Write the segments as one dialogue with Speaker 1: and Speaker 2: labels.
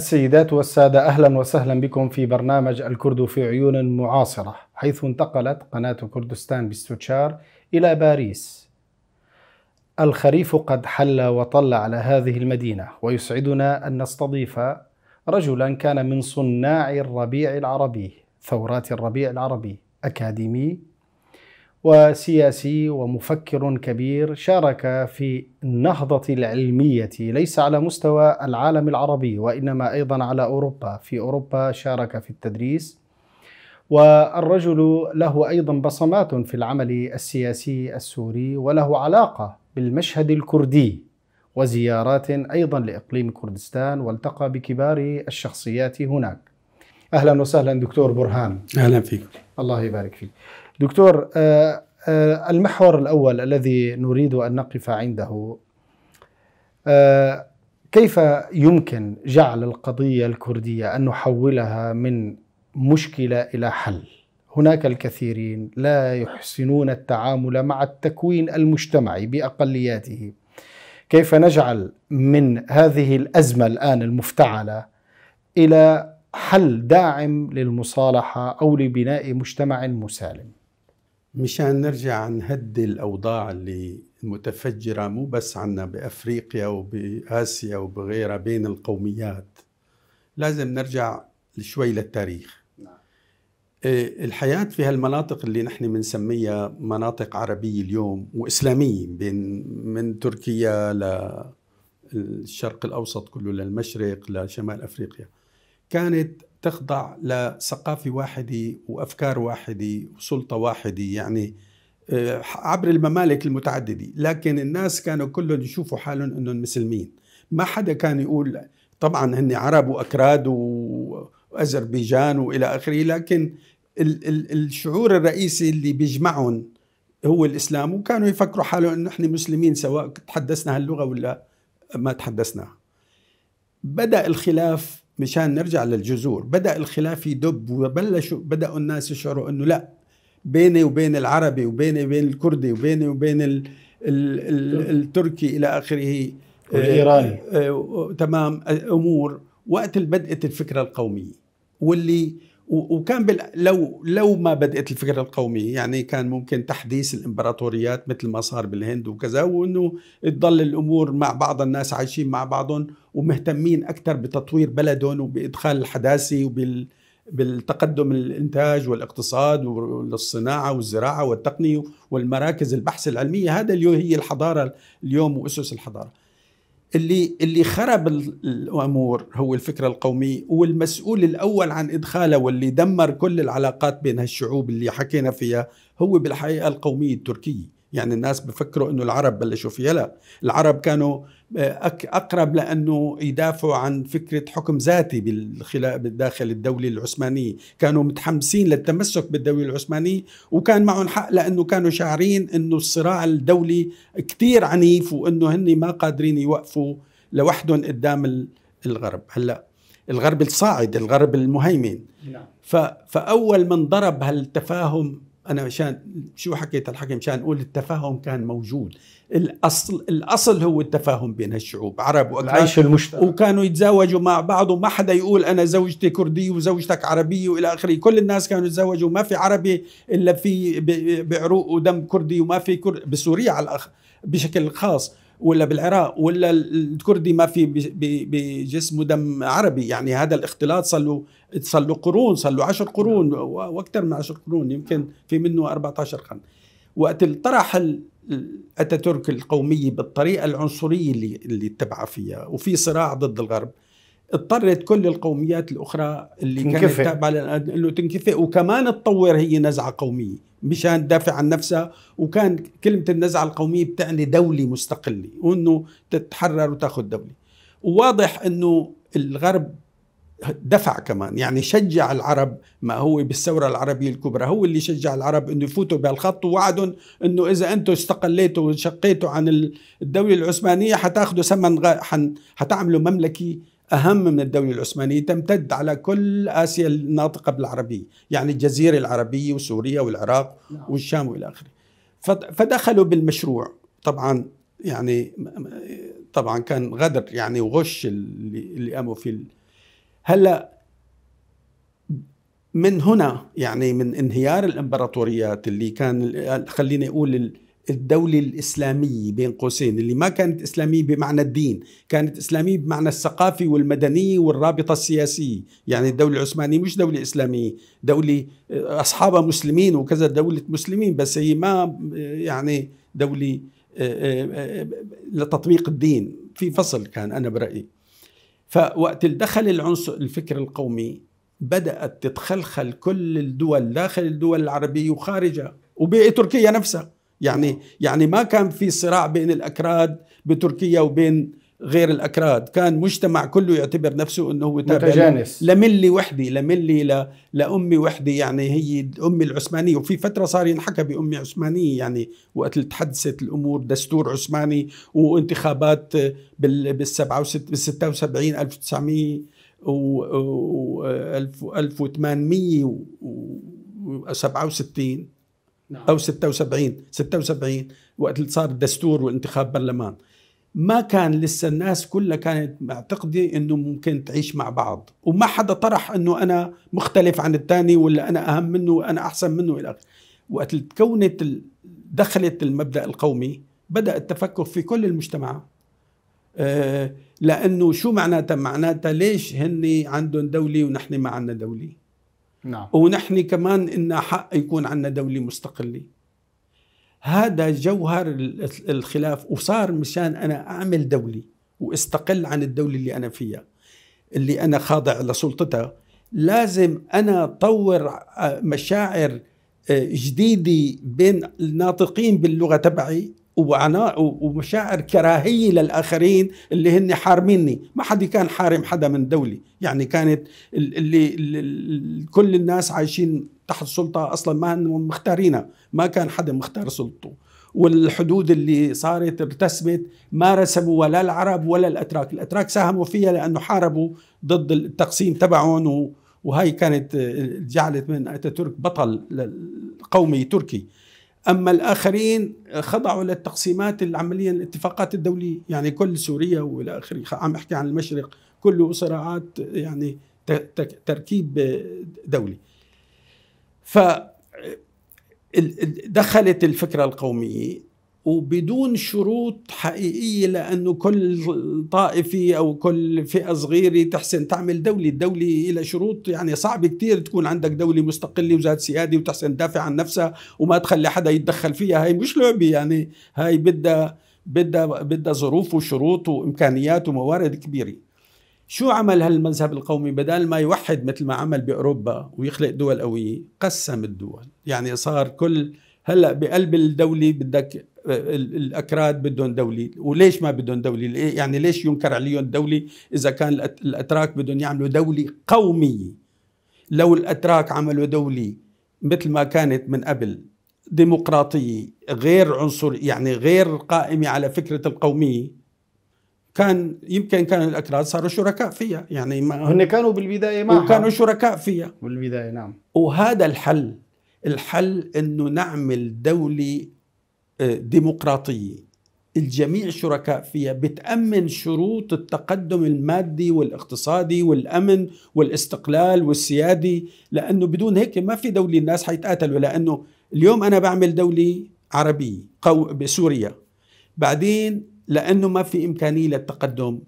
Speaker 1: السيدات والسادة أهلا وسهلا بكم في برنامج الكرد في عيون معاصرة حيث انتقلت قناة كردستان باستشار إلى باريس الخريف قد حل وطل على هذه المدينة ويسعدنا أن نستضيف رجلا كان من صناع الربيع العربي ثورات الربيع العربي أكاديمي وسياسي ومفكر كبير شارك في النهضة العلمية ليس على مستوى العالم العربي وإنما أيضا على أوروبا في أوروبا شارك في التدريس والرجل له أيضا بصمات في العمل السياسي السوري وله علاقة بالمشهد الكردي وزيارات أيضا لإقليم كردستان والتقى بكبار الشخصيات هناك أهلا وسهلا دكتور برهان أهلا فيك الله يبارك فيك دكتور آه، آه، المحور الأول الذي نريد أن نقف عنده آه، كيف يمكن جعل القضية الكردية أن نحولها من مشكلة إلى حل هناك الكثيرين لا يحسنون التعامل مع التكوين المجتمعي بأقلياته كيف نجعل من هذه الأزمة الآن المفتعلة إلى حل داعم للمصالحة أو لبناء
Speaker 2: مجتمع مسالم مشان نرجع نهدي الأوضاع اللي متفجرة مو بس عنا بأفريقيا وبآسيا وبغيرها بين القوميات لازم نرجع شوي للتاريخ نعم. إيه، الحياة في هالمناطق اللي نحن بنسميها مناطق عربية اليوم وإسلامية بين من تركيا للشرق الأوسط كله للمشرق لشمال أفريقيا كانت تخضع لثقافة واحدة وأفكار واحدة وسلطة واحدة يعني آه، عبر الممالك المتعددة لكن الناس كانوا كلهم يشوفوا حالهم أنهم مسلمين ما حدا كان يقول طبعا هن عرب وأكراد وأذربيجان وإلى آخره لكن ال ال الشعور الرئيسي اللي بيجمعهم هو الإسلام وكانوا يفكروا حالهم أنه نحن مسلمين سواء تحدثنا هاللغة ولا ما تحدثناها بدأ الخلاف مشان نرجع للجذور بدا الخلاف يدب وبلشوا بداوا الناس يشعروا انه لا بيني وبين العربي وبيني وبين الكردي وبيني وبين الـ الـ الـ التركي الى اخره آه، الايراني آه، تمام امور وقت بدات الفكره القوميه واللي وكان لو لو ما بدات الفكره القوميه يعني كان ممكن تحديث الامبراطوريات مثل ما صار بالهند وكذا وانه تضل الامور مع بعض الناس عايشين مع بعضهم ومهتمين اكثر بتطوير بلدهم وبادخال الحداثه وبال بالتقدم الانتاج والاقتصاد والصناعه والزراعه والتقنيه والمراكز البحث العلميه هذا اللي هي الحضاره اليوم واسس الحضاره اللي اللي خرب الامور هو الفكر القومي والمسؤول الاول عن ادخاله واللي دمر كل العلاقات بين هالشعوب اللي حكينا فيها هو بالحقيقه القوميه التركيه يعني الناس بفكروا انه العرب بلشوا فيها لا العرب كانوا اقرب لانه يدافعوا عن فكره حكم ذاتي بالداخل الدوله العثمانيه، كانوا متحمسين للتمسك بالدوله العثمانيه وكان معهم حق لانه كانوا شاعرين انه الصراع الدولي كثير عنيف وانه هن ما قادرين يوقفوا لوحدهم قدام الغرب، هلا الغرب الصاعد، الغرب المهيمن. نعم. فاول من ضرب هالتفاهم انا مشان شو حكيت الحكي مشان اقول التفاهم كان موجود الاصل الاصل هو التفاهم بين الشعوب عرب وأكراد العيش المشترك وكانوا يتزوجوا مع بعض وما حدا يقول انا زوجتي كرديه وزوجتك عربيه والى اخره كل الناس كانوا يتزوجوا وما في عربي الا في بعروق ودم كردي وما في كر بسوريا على الأخ بشكل خاص ولا بالعراق ولا الكردي ما في بجسمه دم عربي يعني هذا الاختلاط صار له صار له قرون صار له 10 قرون واكثر من 10 قرون يمكن في منه 14 قرن وقت طرح اتاتورك القوميه بالطريقه العنصريه اللي اللي اتبعها فيها وفي صراع ضد الغرب اضطرت كل القوميات الاخرى اللي تنكفئ. كانت تابعه انه تنكفئ وكمان تطور هي نزعه قوميه مشان تدافع عن نفسها وكان كلمه النزعه القوميه بتعني دوله مستقله وانه تتحرر وتاخذ دوله وواضح انه الغرب دفع كمان يعني شجع العرب ما هو بالثورة العربية الكبرى هو اللي شجع العرب انه يفوتوا بهالخط ووعدهم انه اذا انتم استقليتوا وانشقيتوا عن الدولة العثمانية حتاخذوا ثمن حتعملوا مملكة أهم من الدولة العثمانية تمتد على كل آسيا الناطقة بالعربية يعني الجزيرة العربية وسوريا والعراق نعم. والشام وإلى آخره فدخلوا بالمشروع طبعا يعني طبعا كان غدر يعني وغش اللي, اللي قاموا فيه هلا من هنا يعني من انهيار الامبراطوريات اللي كان خليني اقول الدولة الإسلامية بين قوسين اللي ما كانت إسلامية بمعنى الدين كانت إسلامية بمعنى الثقافي والمدنية والرابطة السياسية يعني الدولة العثمانية مش دولة إسلامية دولة آه، أصحابها مسلمين وكذا دولة مسلمين بس هي ما آه، يعني دولة آه، لتطبيق الدين في فصل كان أنا برأيي فوقت دخل العنصر الفكر القومي بدأت تتخلخل كل الدول داخل الدول العربية وخارجها وبتركيا نفسها يعني نعم. يعني ما كان في صراع بين الاكراد بتركيا وبين غير الاكراد كان مجتمع كله يعتبر نفسه انه هو تابع متجانس لملي وحدي لملي ل... لامي وحدي يعني هي امي العثمانيه وفي فتره صار ينحكى بامي عثمانيه يعني وقت تحدثت الامور دستور عثماني وانتخابات بال بال 76 1900 و 1867 نعم. او 76 76 وقت صار الدستور وانتخاب برلمان ما كان لسه الناس كلها كانت معتقده انه ممكن تعيش مع بعض وما حدا طرح انه انا مختلف عن الثاني ولا انا اهم منه وانا احسن منه الى اخره وقت تكونت دخلت المبدا القومي بدا التفكك في كل المجتمع آه، لانه شو معناتها معناتها ليش هن عندهم دولي ونحن ما عندنا دولي نعم. ونحن كمان إن حق يكون عندنا دولة مستقلة هذا جوهر الخلاف وصار مشان أنا أعمل دولة واستقل عن الدولة اللي أنا فيها اللي أنا خاضع لسلطتها لازم أنا طور آه، مشاعر آه، جديدة بين الناطقين باللغة تبعي وعناء ومشاعر كراهيه للاخرين اللي هن حارميني، ما حد كان حارم حدا من دولي، يعني كانت اللي, اللي كل الناس عايشين تحت السلطه اصلا ما هن مختارينها، ما كان حدا مختار سلطته. والحدود اللي صارت ارتسمت ما رسموها ولا العرب ولا الاتراك، الاتراك ساهموا فيها لانه حاربوا ضد التقسيم تبعهم وهي كانت آه، جعلت من اتاتورك بطل قومي تركي. اما الاخرين خضعوا للتقسيمات العمليه الاتفاقات الدوليه يعني كل سوريا والى اخره عم احكي عن المشرق كله صراعات يعني تركيب دولي ف دخلت الفكره القوميه وبدون شروط حقيقية لأنه كل طائفة أو كل فئة صغيرة تحسن تعمل دولة الدولة إلى شروط يعني صعب كتير تكون عندك دولة مستقلة وذات سيادة وتحسن تدافع عن نفسها وما تخلي حدا يتدخل فيها هاي مش لعبة يعني هاي بدها بدها بدها ظروف وشروط وإمكانيات وموارد كبيرة شو عمل هالمذهب القومي بدل ما يوحد مثل ما عمل بأوروبا ويخلق دول قوية قسم الدول يعني صار كل هلا بقلب الدوله بدك الاكراد بدهم دولي وليش ما بدهم دولي يعني ليش ينكر عليهم دولي اذا كان الاتراك بدهم يعملوا دولة قومية لو الاتراك عملوا دولة مثل ما كانت من قبل ديمقراطية غير عنصر يعني غير قائمة على فكرة القومية كان يمكن كان الاكراد صاروا شركاء فيها يعني ما هن
Speaker 1: كانوا بالبدايه معها وكانوا
Speaker 2: شركاء فيها بالبدايه نعم وهذا الحل الحل انه نعمل دوله ديمقراطيه الجميع شركاء فيها بتأمن شروط التقدم المادي والاقتصادي والأمن والاستقلال والسيادي لأنه بدون هيك ما في دولة الناس حيتقاتلوا لأنه اليوم أنا بعمل دولة عربية قو بسوريا بعدين لأنه ما في إمكانية للتقدم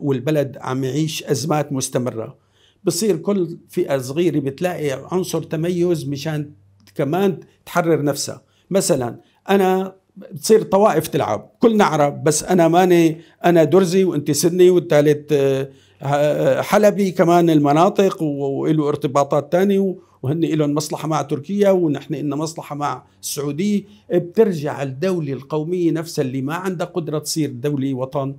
Speaker 2: والبلد عم يعيش أزمات مستمرة بصير كل فئة صغيرة بتلاقي عنصر تميز مشان كمان تحرر نفسها مثلا انا بتصير طوائف تلعب كلنا عرب بس انا ماني انا درزي وانت سني والثالث آه، آه، حلبي كمان المناطق وله ارتباطات تانية وهن لهم مصلحة مع تركيا ونحن إن مصلحة مع السعودية بترجع الدولة القومية نفسها اللي ما عندها قدرة تصير دولة وطن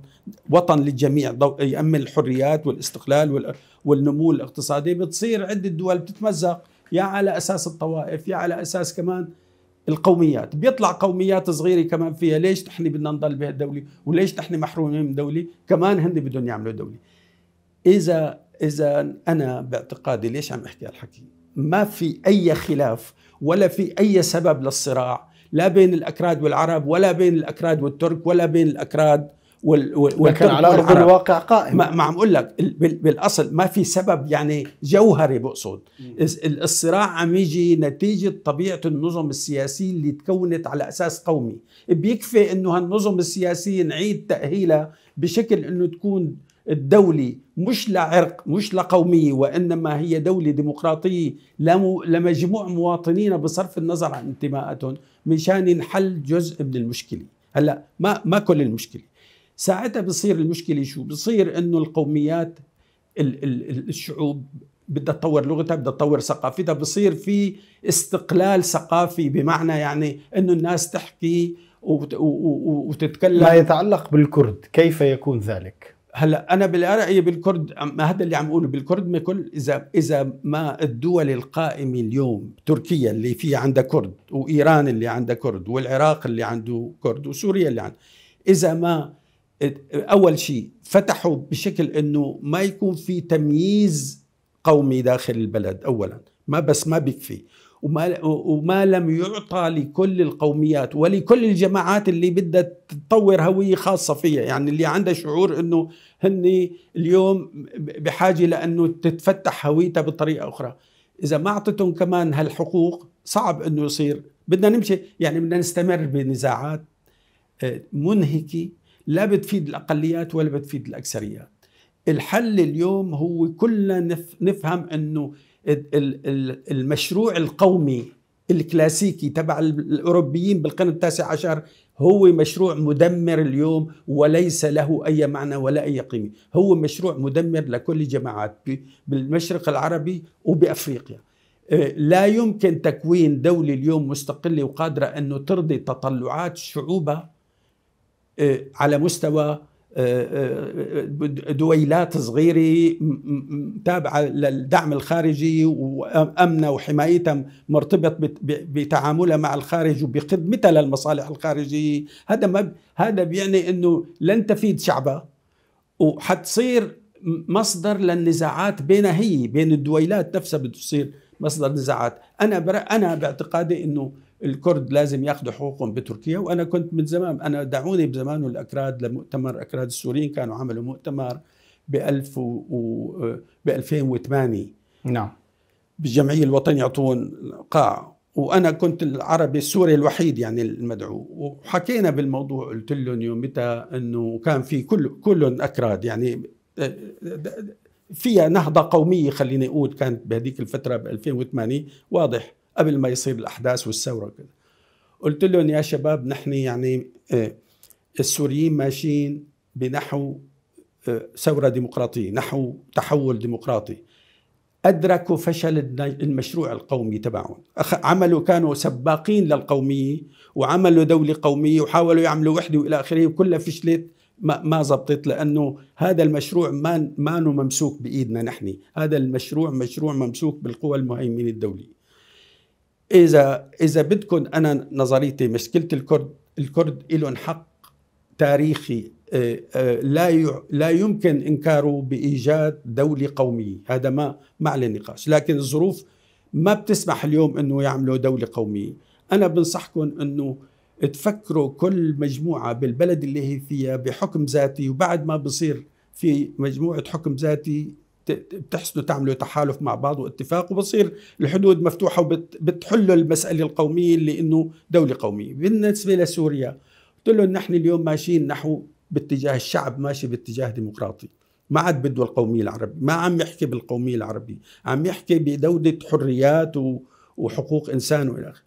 Speaker 2: وطن للجميع يأمن الحريات والاستقلال والنمو الاقتصادي بتصير عدة دول بتتمزق يا على أساس الطوائف يا على أساس كمان القوميات بيطلع قوميات صغيره كمان فيها ليش نحن بدنا نضل بهالدوله وليش نحن محرومين من دوله كمان هن بدهم يعملوا دوله اذا اذا انا باعتقادي ليش عم احكي هالحكي ما في اي خلاف ولا في اي سبب للصراع لا بين الاكراد والعرب ولا بين الاكراد والترك ولا بين الاكراد وال وال لكن على ارض الواقع قائم ما, عم اقول لك بالاصل ما في سبب يعني جوهري بقصد الصراع عم يجي نتيجه طبيعه النظم السياسيه اللي تكونت على اساس قومي بيكفي انه هالنظم السياسيه نعيد تاهيلها بشكل انه تكون الدولة مش لعرق مش لقومية وإنما هي دولة ديمقراطية لمجموع مواطنين بصرف النظر عن انتماءاتهم مشان ينحل جزء من المشكلة هلا ما ما كل المشكله ساعتها بصير المشكله شو بصير انه القوميات الـ الـ الشعوب بدها تطور لغتها بدها تطور ثقافتها بصير في استقلال ثقافي بمعنى يعني انه الناس تحكي وتتكلم ما يتعلق بالكرد كيف يكون ذلك هلا انا بالرأي بالكرد ما هذا اللي عم اقوله بالكرد ما كل اذا اذا ما الدول القائمه اليوم تركيا اللي في عندها كرد وايران اللي عندها كرد والعراق اللي عنده كرد وسوريا اللي عنده اذا ما اول شيء فتحوا بشكل انه ما يكون في تمييز قومي داخل البلد اولا ما بس ما بيكفي وما وما لم يعطى لكل القوميات ولكل الجماعات اللي بدها تطور هويه خاصه فيها يعني اللي عندها شعور انه هن اليوم بحاجه لانه تتفتح هويتها بطريقه اخرى اذا ما اعطيتهم كمان هالحقوق صعب انه يصير بدنا نمشي يعني بدنا نستمر بنزاعات آه، منهكه لا بتفيد الأقليات ولا بتفيد الأكثريات الحل اليوم هو كلنا نفهم أنه المشروع القومي الكلاسيكي تبع الأوروبيين بالقرن التاسع عشر هو مشروع مدمر اليوم وليس له أي معنى ولا أي قيمة هو مشروع مدمر لكل الجماعات بالمشرق العربي وبأفريقيا آه، لا يمكن تكوين دولة اليوم مستقلة وقادرة أنه ترضي تطلعات شعوبها آه، على مستوى آه، آه، دويلات صغيرة تابعة للدعم الخارجي وأمنة وحمايتها مرتبط بتعاملها مع الخارج وبخدمتها للمصالح الخارجية هذا ما هذا بيعني أنه لن تفيد شعبها وحتصير مصدر للنزاعات بينها هي بين الدويلات نفسها بتصير مصدر نزاعات أنا أنا باعتقادي أنه الكرد لازم ياخذوا حقوقهم بتركيا وانا كنت من زمان انا دعوني بزمان الاكراد لمؤتمر اكراد السوريين كانوا عملوا مؤتمر ب 1000 و ب 2008 نعم بالجمعيه الوطنيه يعطون قاع وانا كنت العربي السوري الوحيد يعني المدعو وحكينا بالموضوع قلت لهم يومتها انه كان في كل كلهم اكراد يعني آه، آه، فيها نهضه قوميه خليني اقول كانت بهذيك الفتره ب 2008 واضح قبل ما يصير الاحداث والثوره وكذا قلت لهم يا شباب نحن يعني آه، السوريين ماشيين بنحو آه، ثوره ديمقراطيه نحو تحول ديمقراطي ادركوا فشل المشروع القومي تبعهم عملوا كانوا سباقين للقوميه وعملوا دوله قوميه وحاولوا يعملوا وحده والى اخره وكلها فشلت ما ما زبطت لانه هذا المشروع ما ما ممسوك بايدنا نحن هذا المشروع مشروع ممسوك بالقوى المهيمنه الدوليه اذا اذا بدكم انا نظريتي مشكله الكرد الكرد لهم حق تاريخي آه، آه، لا لا يمكن انكاره بايجاد دوله قوميه هذا ما ما عليه نقاش لكن الظروف ما بتسمح اليوم انه يعملوا دوله قوميه انا بنصحكم انه تفكروا كل مجموعه بالبلد اللي هي فيها بحكم ذاتي وبعد ما بصير في مجموعه حكم ذاتي بتحسنوا تعملوا تحالف مع بعض واتفاق وبصير الحدود مفتوحه وبتحلوا المساله القوميه اللي انه دوله قوميه بالنسبه لسوريا قلت لهم نحن اليوم ماشيين نحو باتجاه الشعب ماشي باتجاه ديمقراطي ما عاد بده القومية العربية ما عم يحكي بالقومية العربية عم يحكي بدولة حريات وحقوق إنسان وإلى آخره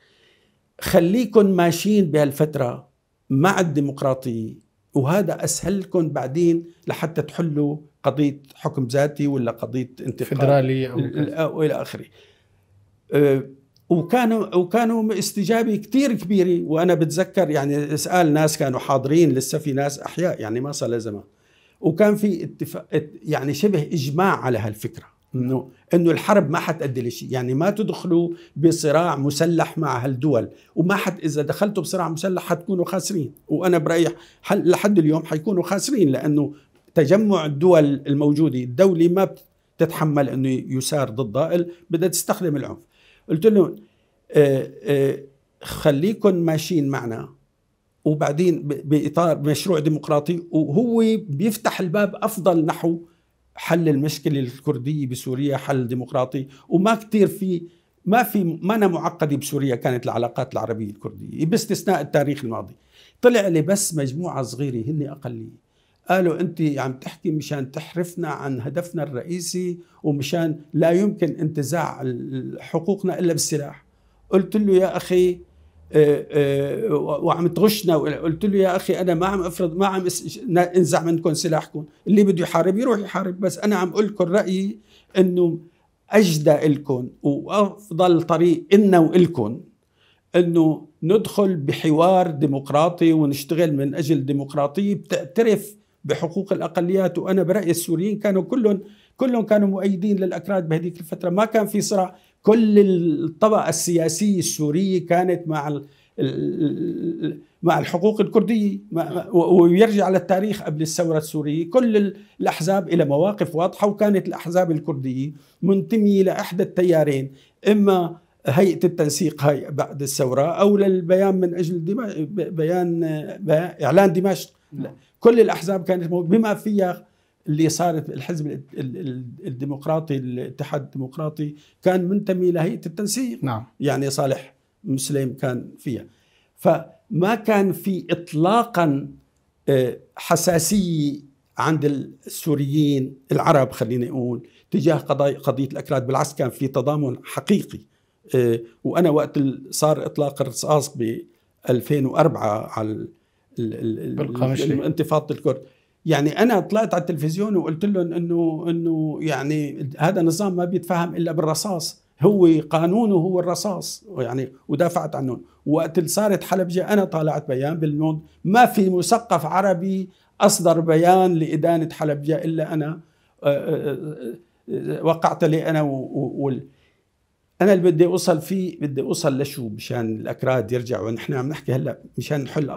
Speaker 2: خليكم ماشيين بهالفترة مع الديمقراطية وهذا أسهلكم بعدين لحتى تحلوا قضيه حكم ذاتي ولا قضيه انتقال فدرالي او الى اخره أه، وكانوا وكانوا استجابه كثير كبيره وانا بتذكر يعني اسال ناس كانوا حاضرين لسه في ناس احياء يعني ما صار لها زمان وكان في اتفاق يعني شبه اجماع على هالفكره انه انه الحرب ما حتأدي لشيء يعني ما تدخلوا بصراع مسلح مع هالدول وما حت اذا دخلتوا بصراع مسلح حتكونوا خاسرين وانا برايي لحد اليوم حيكونوا خاسرين لانه تجمع الدول الموجوده الدوله ما بتتحمل انه يسار ضدها بدها تستخدم العنف قلت لهم آه، آه، خليكم ماشيين معنا وبعدين باطار مشروع ديمقراطي وهو بيفتح الباب افضل نحو حل المشكله الكرديه بسوريا حل ديمقراطي وما كثير في ما في ما أنا معقده بسوريا كانت العلاقات العربيه الكرديه باستثناء التاريخ الماضي طلع لي بس مجموعه صغيره هن اقليه قالوا انت عم تحكي مشان تحرفنا عن هدفنا الرئيسي ومشان لا يمكن انتزاع حقوقنا الا بالسلاح قلت له يا اخي آه، آه، وعم تغشنا قلت له يا اخي انا ما عم افرض ما عم انزع منكم سلاحكم اللي بده يحارب يروح يحارب بس انا عم اقول لكم رايي انه اجدى لكم وافضل طريق النا والكم انه ندخل بحوار ديمقراطي ونشتغل من اجل ديمقراطيه بتعترف بحقوق الاقليات وانا برايي السوريين كانوا كلهم كلهم كانوا مؤيدين للاكراد بهذيك الفتره ما كان في صراع كل الطبقه السياسيه السوريه كانت مع مع الحقوق الكردية ويرجع للتاريخ قبل الثورة السورية كل الأحزاب إلى مواقف واضحة وكانت الأحزاب الكردية منتمية لإحدى التيارين إما هيئة التنسيق هاي بعد الثورة أو للبيان من أجل دمشق بيان إعلان دمشق نعم. كل الاحزاب كانت موجودة بما فيها اللي صارت الحزب الديمقراطي الاتحاد الديمقراطي كان منتمي لهيئه التنسيق نعم. يعني صالح مسلم كان فيها فما كان في اطلاقا آه، حساسيه عند السوريين العرب خليني اقول تجاه قضايا قضيه الاكراد بالعكس كان في تضامن حقيقي آه، وانا وقت صار اطلاق الرصاص ب 2004 على انتفاضه الكرد يعني انا طلعت على التلفزيون وقلت لهم انه انه يعني هذا النظام ما بيتفهم الا بالرصاص هو قانونه هو الرصاص يعني ودافعت عنهم وقت صارت حلبجة أنا طالعت بيان بالنون ما في مثقف عربي أصدر بيان لإدانة حلبجة إلا أنا وقعت لي أنا وال انا اللي بدي اوصل فيه بدي اوصل لشو مشان الاكراد يرجعوا ونحن عم نحكي هلا مشان نحل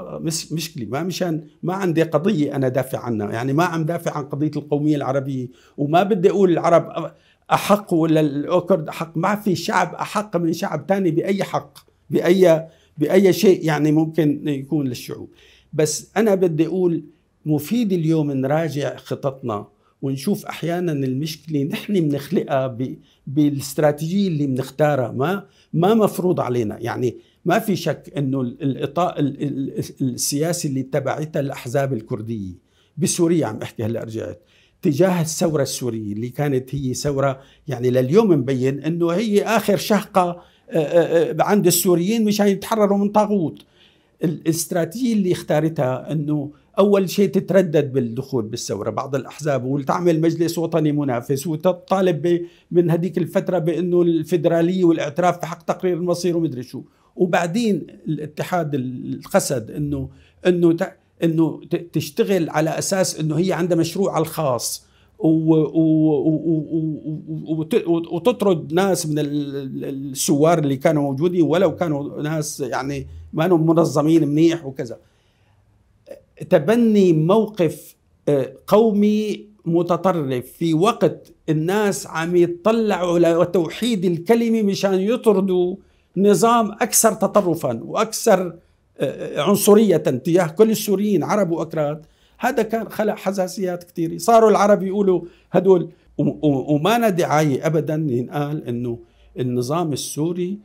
Speaker 2: مشكله ما مشان ما عندي قضيه انا دافع عنها يعني ما عم دافع عن قضيه القوميه العربيه وما بدي اقول العرب احق ولا الاوكرد احق ما في شعب احق من شعب ثاني باي حق باي باي شيء يعني ممكن يكون للشعوب بس انا بدي اقول مفيد اليوم نراجع خططنا ونشوف احيانا المشكله نحن بنخلقها بالاستراتيجيه اللي بنختارها ما ما مفروض علينا يعني ما في شك انه الاطاء السياسي اللي تبعتها الاحزاب الكرديه بسوريا عم احكي هلا رجعت تجاه الثوره السوريه اللي كانت هي ثوره يعني لليوم مبين انه هي اخر شهقه عند السوريين مشان يتحرروا من طاغوت الاستراتيجيه اللي اختارتها انه اول شيء تتردد بالدخول بالثوره بعض الاحزاب وتعمل مجلس وطني منافس وتطالب من هذيك الفتره بانه الفدراليه والاعتراف بحق تقرير المصير ومدري شو وبعدين الاتحاد القسد انه انه انه تشتغل على اساس انه هي عندها مشروع الخاص وتطرد ناس من الثوار اللي كانوا موجودين ولو كانوا ناس يعني ما منظمين منيح وكذا تبني موقف آه، قومي متطرف في وقت الناس عم يتطلعوا لتوحيد الكلمة مشان يطردوا نظام أكثر تطرفا وأكثر آه، آه، عنصرية تجاه كل السوريين عرب وأكراد هذا كان خلق حساسيات كثيرة صاروا العرب يقولوا هدول وما دعاية أبدا ينقال أنه النظام السوري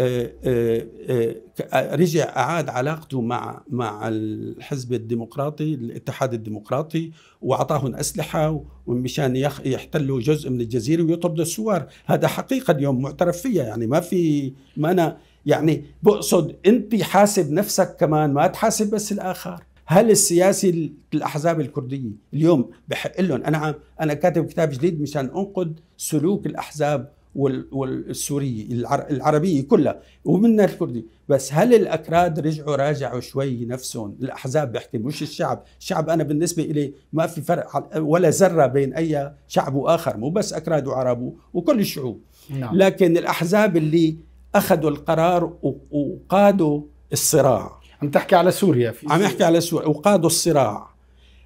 Speaker 2: آه، آه، آه، رجع اعاد علاقته مع مع الحزب الديمقراطي الاتحاد الديمقراطي واعطاهم اسلحه ومشان يحتلوا جزء من الجزيره ويطردوا الثوار هذا حقيقه اليوم معترف فيها يعني ما في ما انا يعني بقصد انت حاسب نفسك كمان ما تحاسب بس الاخر هل السياسي الاحزاب الكرديه اليوم بحق لهم انا انا كاتب كتاب جديد مشان انقد سلوك الاحزاب والسورية العربية كلها ومن الكردي بس هل الأكراد رجعوا راجعوا شوي نفسهم الأحزاب بحكي مش الشعب الشعب أنا بالنسبة إلي ما في فرق ولا ذرة بين أي شعب وآخر مو بس أكراد وعرب وكل الشعوب نعم. لكن الأحزاب اللي أخذوا القرار وقادوا الصراع عم تحكي على سوريا في عم احكي على سوريا وقادوا الصراع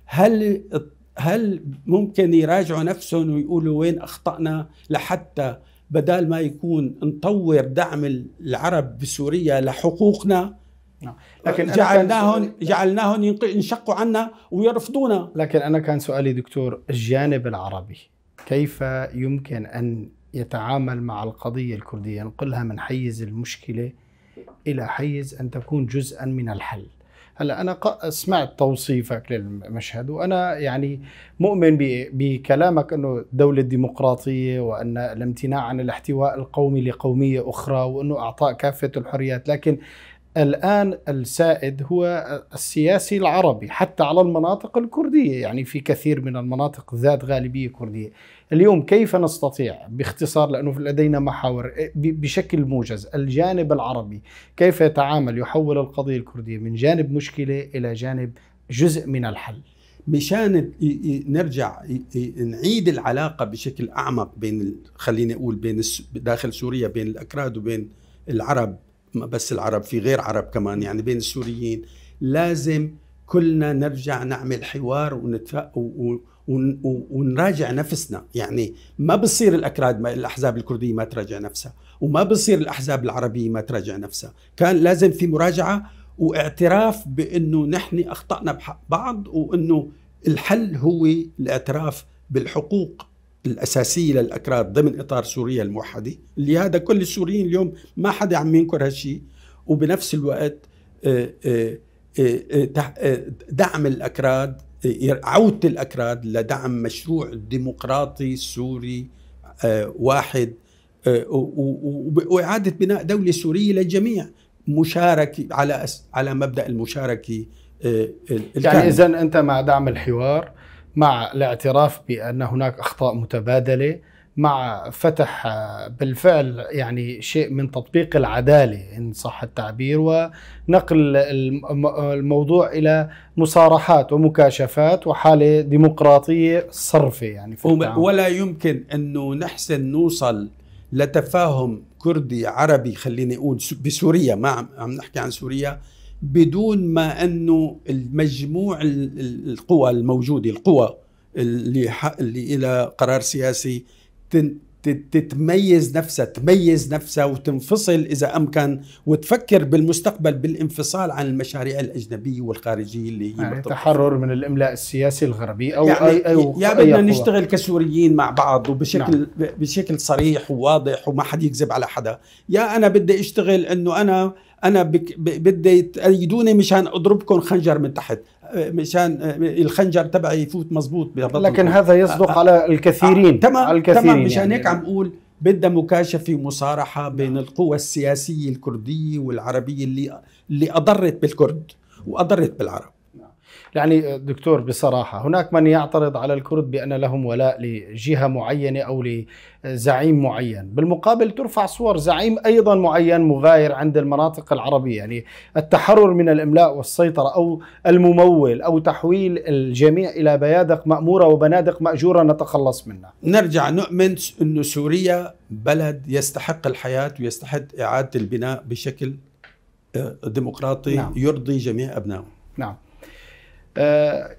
Speaker 2: هل هل ممكن يراجعوا نفسهم ويقولوا وين اخطانا لحتى بدل ما يكون نطور دعم العرب بسوريا لحقوقنا
Speaker 1: نعم. لكن جعلناهم
Speaker 2: جعلناهم ينشقوا
Speaker 1: عنا ويرفضونا لكن انا كان سؤالي دكتور الجانب العربي كيف يمكن ان يتعامل مع القضيه الكرديه ينقلها من حيز المشكله الى حيز ان تكون جزءا من الحل هلا انا سمعت توصيفك للمشهد وانا يعني مؤمن بكلامك انه الدوله ديمقراطيه وان الامتناع عن الاحتواء القومي لقوميه اخرى وانه اعطاء كافه الحريات لكن الآن السائد هو السياسي العربي حتى على المناطق الكردية يعني في كثير من المناطق ذات غالبية كردية اليوم كيف نستطيع باختصار لانه لدينا محاور إيه، بشكل موجز الجانب العربي كيف يتعامل يحول القضيه الكرديه من جانب مشكله الى جانب جزء
Speaker 2: من الحل مشان نرجع نعيد العلاقه بشكل اعمق بين خليني اقول بين داخل سوريا بين الاكراد وبين العرب ما بس العرب في غير عرب كمان يعني بين السوريين لازم كلنا نرجع نعمل حوار ونتفق ونراجع نفسنا يعني ما بصير الاكراد الاحزاب الكرديه ما تراجع نفسها وما بصير الاحزاب العربيه ما تراجع نفسها كان لازم في مراجعه واعتراف بانه نحن اخطانا بحق بعض وانه الحل هو الاعتراف بالحقوق الأساسية للأكراد ضمن إطار سوريا الموحدة اللي هذا كل السوريين اليوم ما حدا عم ينكر هالشيء وبنفس الوقت آه، آه، آه، دعم الأكراد عودة الأكراد لدعم مشروع ديمقراطي سوري آه، واحد آه، وإعادة بناء دولة سورية للجميع مشاركة على على مبدأ المشاركة آه، يعني إذا
Speaker 1: أنت مع دعم الحوار مع الاعتراف بأن هناك أخطاء متبادلة مع فتح آه، بالفعل يعني شيء من تطبيق العداله ان صح التعبير ونقل الموضوع الى مصارحات ومكاشفات وحاله ديمقراطيه صرفه يعني في
Speaker 2: ولا يمكن انه نحسن نوصل لتفاهم كردي عربي خليني اقول بسوريا ما عم, عم نحكي عن سوريا بدون ما انه المجموع القوى الموجوده القوى اللي اللي الى قرار سياسي تتميز نفسها تميز نفسها وتنفصل إذا أمكن وتفكر بالمستقبل بالانفصال عن المشاريع الأجنبية والخارجية اللي هي يعني تحرر من الإملاء السياسي الغربي أو يعني أي أو يا يعني بدنا نشتغل كسوريين مع بعض وبشكل نعم. بشكل صريح وواضح وما حد يكذب على حدا يا أنا بدي أشتغل أنه أنا أنا بدي تأيدوني مشان أضربكم خنجر من تحت آه، مشان آه، الخنجر تبعي يفوت مزبوط لكن هذا يصدق آه، على الكثيرين آه تمام الكثيرين تمام مشان يعني هيك عم اقول بدها مكاشفه ومصارحه بين القوى السياسيه الكرديه والعربيه اللي اللي اضرت بالكرد واضرت بالعرب يعني
Speaker 1: دكتور بصراحة هناك من يعترض على الكرد بأن لهم ولاء لجهة معينة أو لزعيم معين بالمقابل ترفع صور زعيم أيضا معين مغاير عند المناطق العربية يعني التحرر من الإملاء والسيطرة أو الممول أو تحويل الجميع إلى بيادق مأمورة وبنادق مأجورة نتخلص منها
Speaker 2: نرجع نؤمن أن سوريا بلد يستحق الحياة ويستحق إعادة البناء بشكل آه، ديمقراطي نعم. يرضي جميع أبنائه
Speaker 1: نعم آه،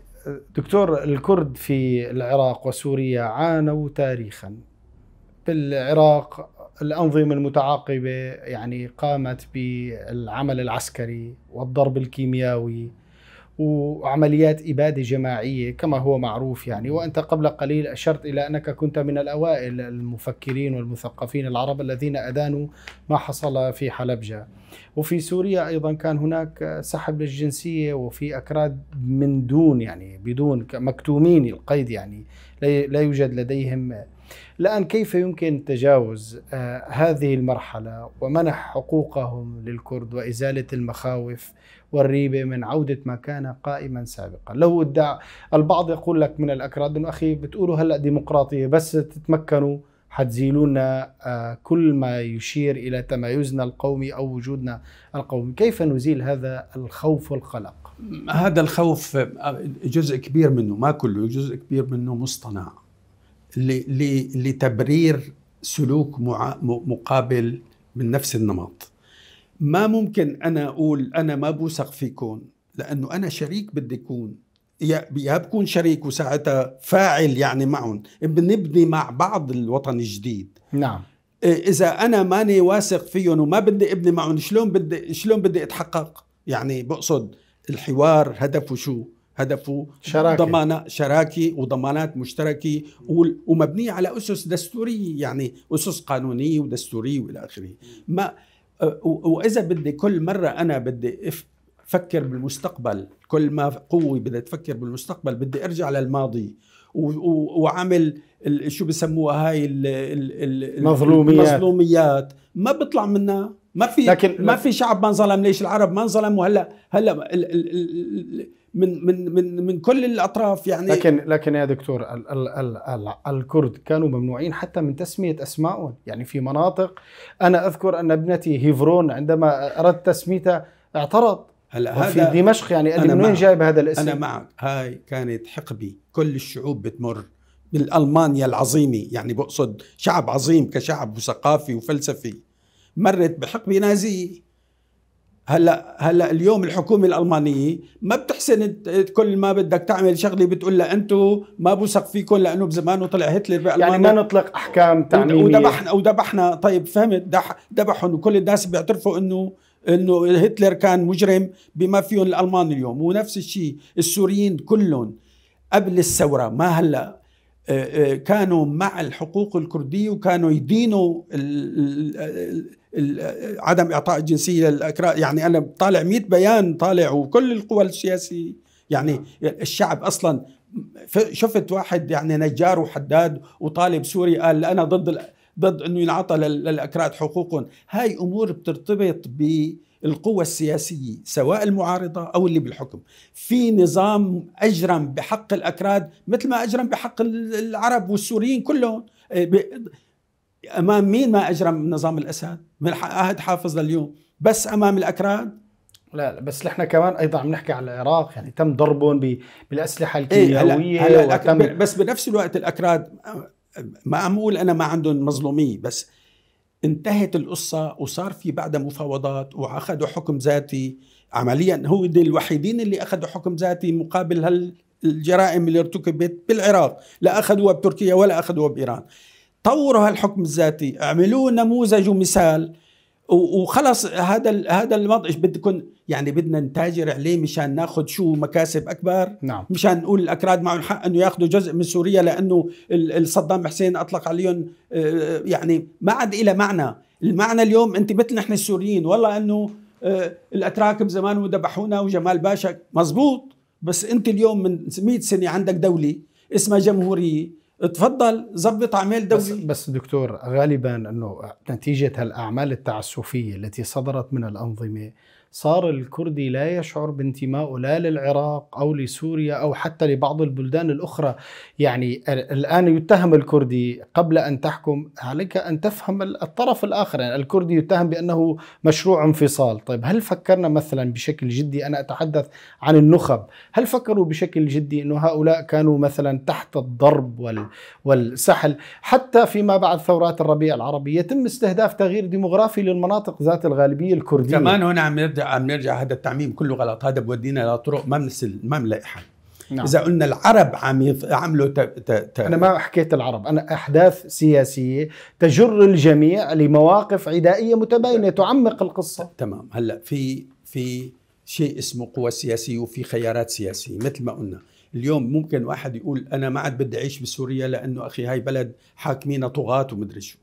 Speaker 1: دكتور الكرد في العراق وسوريا عانوا تاريخا بالعراق الأنظمة المتعاقبة يعني قامت بالعمل العسكري والضرب الكيميائي وعمليات إبادة جماعية كما هو معروف يعني وأنت قبل قليل أشرت إلى أنك كنت من الأوائل المفكرين والمثقفين العرب الذين أدانوا ما حصل في حلبجة وفي سوريا أيضا كان هناك سحب للجنسية وفي أكراد من دون يعني بدون مكتومين القيد يعني لا يوجد لديهم الآن كيف يمكن تجاوز آه، هذه المرحلة ومنح حقوقهم للكرد وإزالة المخاوف والريبة من عودة ما كان قائما سابقا لو ادعى البعض يقول لك من الأكراد أنه أخي بتقولوا هلأ ديمقراطية بس تتمكنوا حتزيلونا آه، كل ما يشير إلى تمايزنا القومي أو وجودنا القومي كيف نزيل هذا الخوف والقلق؟
Speaker 2: هذا الخوف آه، جزء كبير منه ما كله جزء كبير منه مصطنع لتبرير سلوك مقابل من نفس النمط ما ممكن انا اقول انا ما بوثق فيكم لانه انا شريك بدي اكون يا بكون شريك وساعتها فاعل يعني معهم بنبني مع بعض الوطن الجديد نعم اذا انا ماني واثق فيهم وما بدي ابني معهم شلون بدي شلون بدي اتحقق يعني بقصد الحوار هدفه شو هدفه شراكة ضمانة شراكة وضمانات مشتركة ومبنية على أسس دستورية يعني أسس قانونية ودستورية وإلى آخره ما أه، واذا بدي كل مره انا بدي افكر بالمستقبل كل ما قوي بدي تفكر بالمستقبل بدي ارجع للماضي وعمل شو بسموها هاي المظلوميات المظلوميات ما بيطلع منها ما في لكن ما في شعب ما انظلم ليش العرب ما انظلموا هلا هلا من من من من كل الاطراف يعني لكن
Speaker 1: لكن يا دكتور ال ال ال ال الكرد كانوا ممنوعين حتى من تسميه اسمائهم يعني في مناطق انا اذكر ان ابنتي هيفرون عندما اردت تسميتها اعترض
Speaker 2: هلا في دمشق يعني قال من وين جايب هذا الاسم؟ انا معك هاي كانت حقبه كل الشعوب بتمر بالالمانيا العظيمه يعني بقصد شعب عظيم كشعب وثقافي وفلسفي مرت بحقبه نازيه هلا هلا اليوم الحكومه الالمانيه ما بتحسن كل ما بدك تعمل شغله بتقول لها انتم ما بوثق فيكم لانه بزمانه طلع هتلر بالمانيا يعني ما نطلق احكام تعميميه وذبحنا وذبحنا طيب فهمت ذبحهم وكل الناس بيعترفوا انه انه هتلر كان مجرم بما فيهم الالمان اليوم ونفس الشيء السوريين كلهم قبل الثوره ما هلا آه، آه، كانوا مع الحقوق الكرديه وكانوا يدينوا عدم اعطاء الجنسيه للاكراد يعني انا طالع 100 بيان طالع وكل القوى السياسيه يعني نعم. الشعب اصلا شفت واحد يعني نجار وحداد وطالب سوري قال انا ضد ضد انه ينعطى للاكراد حقوقهم هاي امور بترتبط ب القوى السياسية سواء المعارضة أو اللي بالحكم في نظام أجرم بحق الأكراد مثل ما أجرم بحق العرب والسوريين كلهم آه، أمام مين ما أجرم نظام الأسد من عهد حافظ لليوم بس أمام الأكراد لا لا بس نحن كمان ايضا عم نحكي على العراق يعني تم ضربهم بالاسلحه
Speaker 1: إيه، الكيميائيه إيه
Speaker 2: بس بنفس الوقت الاكراد ما عم اقول انا ما عندهم مظلوميه بس انتهت القصة وصار في بعدها مفاوضات وأخذوا حكم ذاتي عمليا هو الوحيدين اللي أخذوا حكم ذاتي مقابل هال الجرائم اللي ارتكبت بالعراق لا أخذوها بتركيا ولا أخذوها بإيران طوروا هالحكم الذاتي اعملوا نموذج ومثال وخلص هذا هذا الوضع ايش بدكم يعني بدنا نتاجر عليه مشان ناخذ شو مكاسب اكبر نعم. مشان نقول الاكراد معهم حق انه ياخذوا جزء من سوريا لانه صدام حسين اطلق عليهم آه، يعني ما عاد إلى معنى المعنى اليوم انت مثل نحن السوريين والله انه آه، الاتراك بزمان وذبحونا وجمال باشا مزبوط بس انت اليوم من 100 سنه عندك دوله اسمها جمهوريه تفضل زبط اعمال دوليه بس,
Speaker 1: بس دكتور غالبا انه نتيجه هالاعمال التعسفيه التي صدرت من الانظمه صار الكردي لا يشعر بانتمائه لا للعراق او لسوريا او حتى لبعض البلدان الاخرى، يعني الان يتهم الكردي قبل ان تحكم عليك ان تفهم الطرف الاخر، يعني الكردي يتهم بانه مشروع انفصال، طيب هل فكرنا مثلا بشكل جدي انا اتحدث عن النخب، هل فكروا بشكل جدي انه هؤلاء كانوا مثلا تحت الضرب وال والسحل، حتى فيما بعد ثورات الربيع العربي يتم استهداف تغيير ديموغرافي للمناطق ذات الغالبيه الكرديه. كمان
Speaker 2: هنا عم يبدا عم نرجع هذا التعميم كله غلط هذا بودينا لطرق ما بنسل ما بنلاقي حل نعم. اذا قلنا العرب عم عملوا ت... ت... ت... انا ما حكيت العرب انا احداث سياسيه تجر الجميع لمواقف عدائيه متباينه نعم. تعمق القصه تمام هلا في في شيء اسمه قوى سياسيه وفي خيارات سياسيه مثل ما قلنا اليوم ممكن واحد يقول انا ما عاد بدي اعيش بسوريا لانه اخي هاي بلد حاكمين طغاة ومدري شو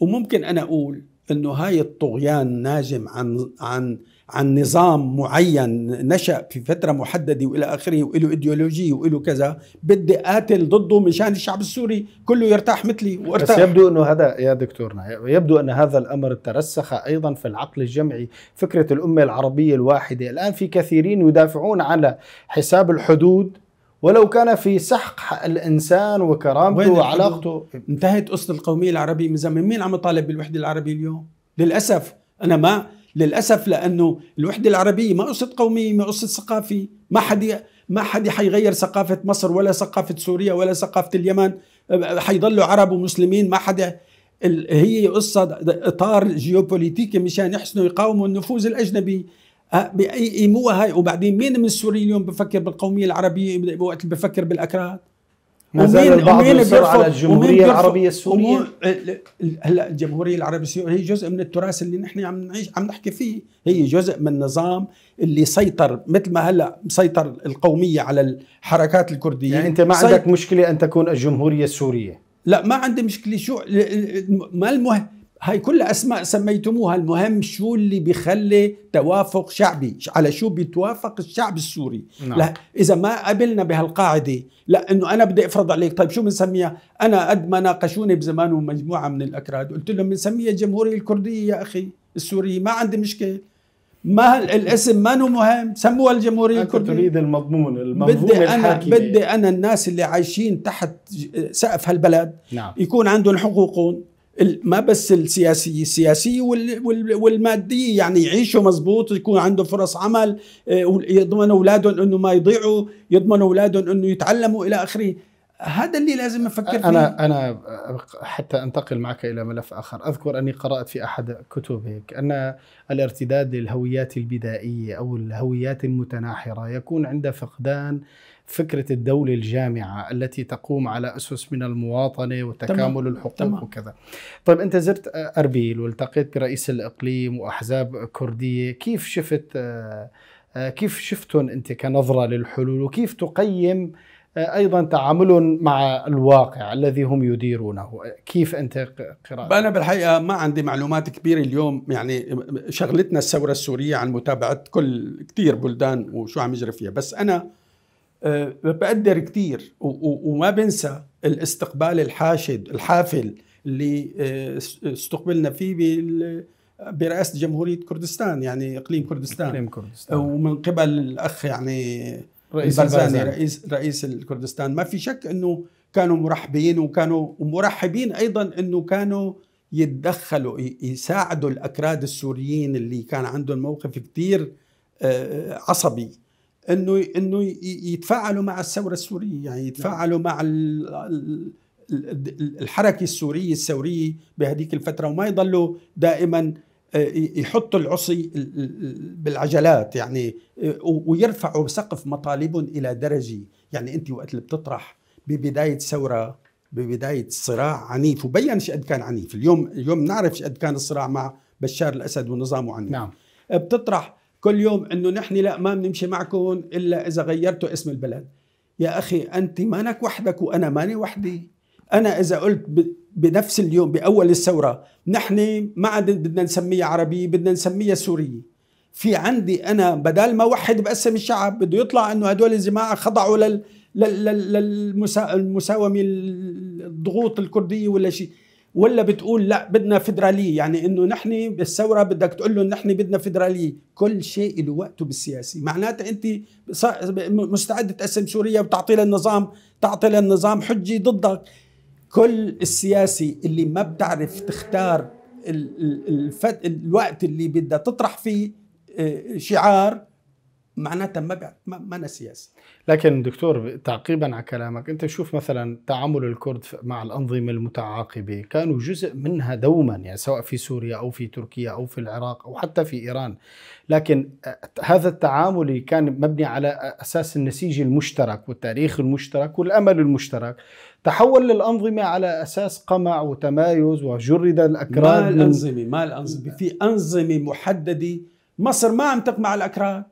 Speaker 2: وممكن انا اقول انه هاي الطغيان ناجم عن عن عن نظام معين نشأ في فترة محددة وإلى آخره وله إيديولوجية وله كذا بدي قاتل ضده مشان الشعب السوري كله يرتاح مثلي وارتاح بس يبدو
Speaker 1: أنه هذا يا دكتورنا يبدو أن هذا الأمر ترسخ أيضا في العقل الجمعي فكرة الأمة العربية الواحدة الآن في كثيرين يدافعون على حساب الحدود
Speaker 2: ولو كان في سحق الانسان وكرامته وعلاقته انتهت اسس القوميه العربيه من زمان مين عم يطالب بالوحده العربيه اليوم للاسف انا ما للاسف لانه الوحده العربيه ما قصه قوميه ما قصه ثقافي ما حد ما حد حيغير ثقافه مصر ولا ثقافه سوريا ولا ثقافه اليمن حيضلوا عرب ومسلمين ما حدا هي قصه اطار جيوبوليتيكي مشان يحسنوا يقاوموا النفوذ الاجنبي بأي هاي وبعدين مين من السوري اليوم بفكر بالقوميه العربيه وقت بفكر بالاكراد ما زال البعض يصر على الجمهوريه العربيه السوريه هلا الجمهوريه العربيه السوريه هي جزء من التراث اللي نحن عم نعيش عم نحكي فيه هي جزء من نظام اللي سيطر مثل ما هلا مسيطر القوميه على الحركات الكرديه يعني انت ما عندك
Speaker 1: مشكله ان تكون الجمهوريه السوريه
Speaker 2: لا ما عندي مشكله شو ما المهم هاي كلها أسماء سميتموها المهم شو اللي بيخلي توافق شعبي على شو بيتوافق الشعب السوري نعم. لا إذا ما قبلنا بهالقاعدة لا أنه أنا بدي أفرض عليك طيب شو بنسميها أنا قد ما ناقشوني بزمان مجموعة من الأكراد قلت لهم بنسميها الجمهورية الكردية يا أخي السورية ما عندي مشكلة ما الاسم ما هو مهم سموها الجمهوريه الكرديه تريد المضمون المضمون بدي الحاكمي. انا يعني. بدي انا الناس اللي عايشين تحت سقف هالبلد نعم. يكون عندهم حقوقهم ما بس السياسي السياسي والمادي يعني يعيشوا مزبوط يكون عنده فرص عمل آه، يضمنوا أولادهم أنه ما يضيعوا يضمنوا أولادهم أنه يتعلموا إلى آخره هذا اللي لازم نفكر فيه أنا
Speaker 1: أنا حتى أنتقل معك إلى ملف آخر أذكر أني قرأت في أحد كتبك أن الارتداد للهويات البدائية أو الهويات المتناحرة يكون عند فقدان فكره الدوله الجامعه التي تقوم على اسس من المواطنه وتكامل الحقوق تمام. وكذا. طيب انت زرت اربيل والتقيت برئيس الاقليم واحزاب كرديه، كيف شفت كيف شفتهم انت كنظره للحلول وكيف تقيم ايضا تعاملهم مع الواقع الذي هم يديرونه كيف انت
Speaker 2: قراءه انا بالحقيقه ما عندي معلومات كبيره اليوم يعني شغلتنا الثوره السوريه عن متابعه كل كثير بلدان وشو عم يجري فيها بس انا آه، بقدر كثير وما بنسى الاستقبال الحاشد الحافل اللي آه، استقبلنا فيه برئاسه جمهوريه كردستان يعني اقليم كردستان اقليم كردستان آه، ومن قبل الاخ يعني رئيس البرزاني رئيس رئيس الكردستان ما في شك انه كانوا مرحبين وكانوا ومرحبين ايضا انه كانوا يتدخلوا يساعدوا الاكراد السوريين اللي كان عندهم موقف كثير عصبي انه انه يتفاعلوا مع الثوره السوريه يعني نعم. يتفاعلوا مع الحركه السوريه الثوريه بهذيك الفتره وما يضلوا دائما آه، يحطوا العصي بالعجلات يعني آه، ويرفعوا سقف مطالبهم الى درجه يعني انت وقت اللي بتطرح ببدايه ثوره ببدايه صراع عنيف وبين قد كان عنيف اليوم اليوم نعرف قد كان الصراع مع بشار الاسد ونظامه عنيف نعم بتطرح كل يوم انه نحن لا ما بنمشي معكم الا اذا غيرتوا اسم البلد يا اخي انت مانك وحدك وانا ماني وحدي انا اذا قلت بنفس اليوم باول الثوره نحن ما عاد بدنا نسميها عربيه بدنا نسميها سوريه في عندي انا بدل ما وحد بقسم الشعب بده يطلع انه هدول الجماعه خضعوا لل للمساومه الضغوط الكرديه ولا شيء ولا بتقول لا بدنا فدرالية يعني انه نحن بالثورة بدك تقول لهم نحن بدنا فدرالية كل شيء له وقته بالسياسي معناتها انت مستعد تقسم سوريا وتعطي للنظام تعطي للنظام حجة ضدك كل السياسي اللي ما بتعرف تختار الوقت اللي بدها تطرح فيه آه، شعار معناتها ما ما سياسه سياسي لكن دكتور
Speaker 1: تعقيبا على كلامك انت شوف مثلا تعامل الكرد مع الانظمه المتعاقبه كانوا جزء منها دوما يعني سواء في سوريا او في تركيا او في العراق او حتى في ايران لكن آه، هذا التعامل كان مبني على اساس النسيج المشترك والتاريخ المشترك والامل المشترك تحول للانظمه على اساس قمع وتمايز وجرد الاكراد ما الانظمه
Speaker 2: ما الانظمه في انظمه محدده مصر ما عم تقمع الاكراد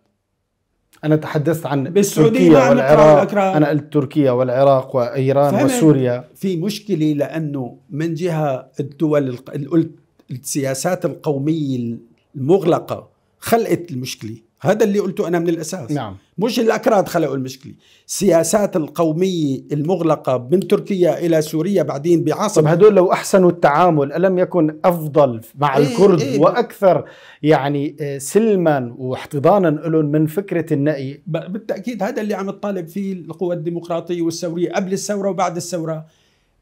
Speaker 1: انا تحدثت عن تركيا والعراق انا
Speaker 2: قلت تركيا والعراق وايران وسوريا في مشكله لانه من جهه الدول قلت السياسات القوميه المغلقه خلقت المشكله هذا اللي قلته أنا من الأساس نعم. مش الأكراد خلقوا المشكلة سياسات القومية المغلقة من تركيا إلى سوريا بعدين بعاصمة هدول لو أحسنوا
Speaker 1: التعامل ألم يكن أفضل مع إيه الكرد إيه وأكثر يعني آه، سلما واحتضانا لهم من فكرة النقي
Speaker 2: بالتأكيد هذا اللي عم تطالب فيه القوى الديمقراطية والثورية قبل الثورة وبعد الثورة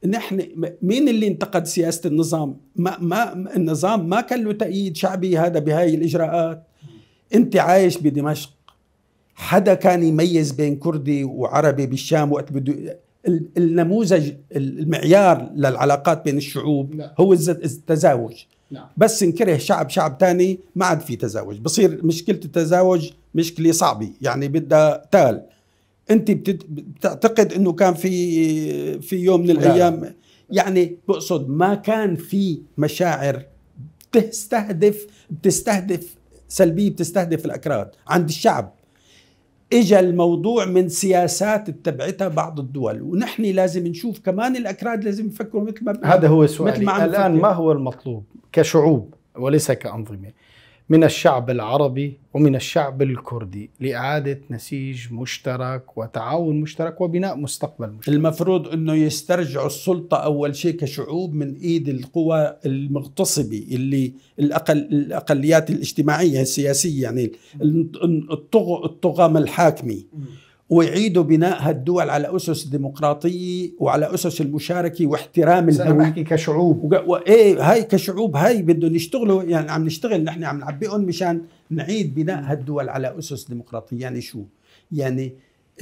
Speaker 2: نحن مين اللي انتقد سياسه النظام؟ ما ما النظام ما كان له تأييد شعبي هذا بهاي الاجراءات انت عايش بدمشق حدا كان يميز بين كردي وعربي بالشام وقت بده النموذج المعيار للعلاقات بين الشعوب لا. نعم. هو التزاوج نعم. بس نكره شعب شعب تاني ما عاد في تزاوج بصير مشكلة التزاوج مشكلة صعبة يعني بدها تال انت بتعتقد انه كان في في يوم من الايام لا. يعني بقصد ما كان في مشاعر تستهدف بتستهدف سلبيه بتستهدف الاكراد عند الشعب اجى الموضوع من سياسات تبعتها بعض الدول ونحن لازم نشوف كمان الاكراد لازم يفكروا مثل ما هذا هو سؤالي مثل ما الان ما
Speaker 1: هو المطلوب كشعوب وليس كانظمه من الشعب العربي ومن الشعب الكردي لإعادة نسيج مشترك وتعاون مشترك
Speaker 2: وبناء مستقبل مشترك المفروض أنه يسترجعوا السلطة أول شيء كشعوب من إيد القوى المغتصبة اللي الأقل الأقليات الاجتماعية السياسية يعني الطغم الحاكمي ويعيدوا بناء هالدول على اسس ديمقراطيه وعلى اسس المشاركه واحترام الهويه انا بحكي كشعوب وق... و... ايه هاي كشعوب هاي بدهم يشتغلوا يعني عم نشتغل نحن عم نعبئهم مشان نعيد بناء هالدول على اسس ديمقراطيه يعني شو؟ يعني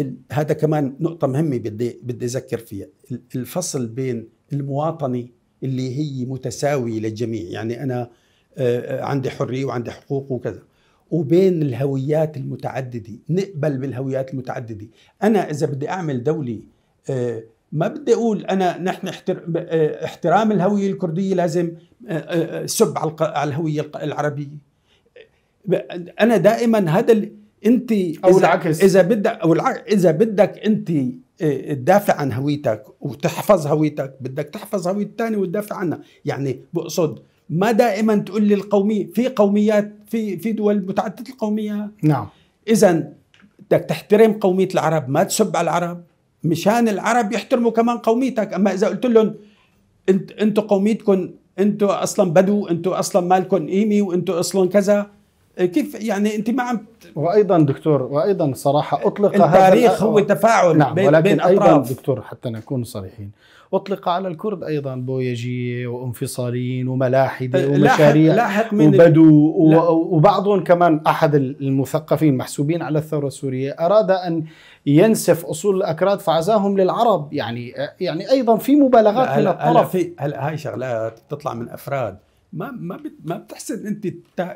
Speaker 2: ال... هذا كمان نقطه مهمه بدي بدي اذكر فيها الفصل بين المواطنه اللي هي متساويه للجميع يعني انا آه، آه، عندي حريه وعندي حقوق وكذا وبين الهويات المتعددة نقبل بالهويات المتعددة أنا إذا بدي أعمل دولة آه، ما بدي أقول أنا نحن آه، احترام الهوية الكردية لازم آه، سب على الهوية العربية أنا دائما هذا أنت أو العكس إذا بدك أو إذا بدك أنت تدافع عن هويتك وتحفظ هويتك بدك تحفظ هوية الثاني وتدافع عنها يعني بقصد ما دائما تقول لي القوميه في قوميات في في دول متعدده القوميه نعم اذا بدك تحترم قوميه العرب ما تسب على العرب مشان العرب يحترموا كمان قوميتك اما اذا قلت لهم انت انتوا قوميتكم انتوا اصلا بدو انتوا اصلا مالكم قيمه وانتوا اصلا كذا كيف يعني انت ما عم وايضا دكتور وايضا صراحه اطلق التاريخ هذا هو تفاعل نعم بين ولكن بين ايضا أطراف.
Speaker 1: دكتور حتى نكون صريحين اطلق على الكرد ايضا بويجيه وانفصاليين وملاحده ومشاريع لاحق من وبدو وبعضهم كمان احد المثقفين محسوبين على الثوره السوريه اراد ان ينسف اصول الاكراد فعزاهم للعرب يعني
Speaker 2: يعني ايضا في مبالغات من الطرف هلا هل هاي شغلات بتطلع من افراد ما ما ما بتحسن انت